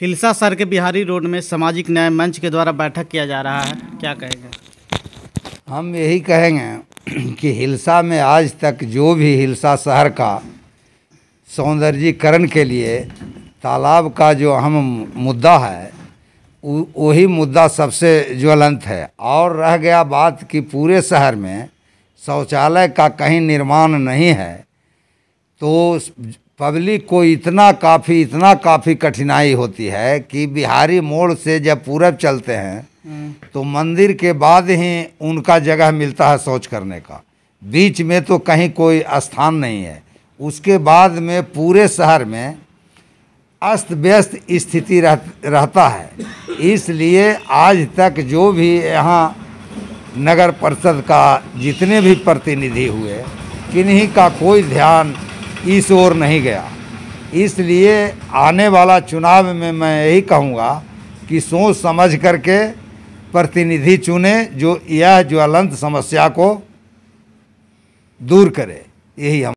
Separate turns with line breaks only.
Hilsa sir के Bihari road में सामाजिक न्याय मंच के द्वारा बैठक किया जा रहा है क्या कहेंगे हम यही कहेंगे कि हिलसा में आज तक जो भी हिलसा शहर का सौंदर्यीकरण के लिए तालाब का जो अहम मुद्दा है वही मुद्दा सबसे ज्वलंत है और रह गया बात कि पूरे शहर में शौचालय का कहीं निर्माण नहीं है तो पब्लिक को इतना काफ़ी इतना काफ़ी कठिनाई होती है कि बिहारी मोड़ से जब पूरब चलते हैं
हम्म।
तो मंदिर के बाद ही उनका जगह मिलता है शौच करने का बीच में तो कहीं कोई स्थान नहीं है उसके बाद में पूरे शहर में अस्त व्यस्त स्थिति रह, रहता है इसलिए आज तक जो भी यहाँ नगर परिषद का जितने भी प्रतिनिधि हुए किन्हीं का कोई ध्यान इस ओर नहीं गया इसलिए आने वाला चुनाव में मैं यही कहूँगा कि सोच समझ करके प्रतिनिधि चुने जो यह ज्वलंत समस्या को दूर करे यही हम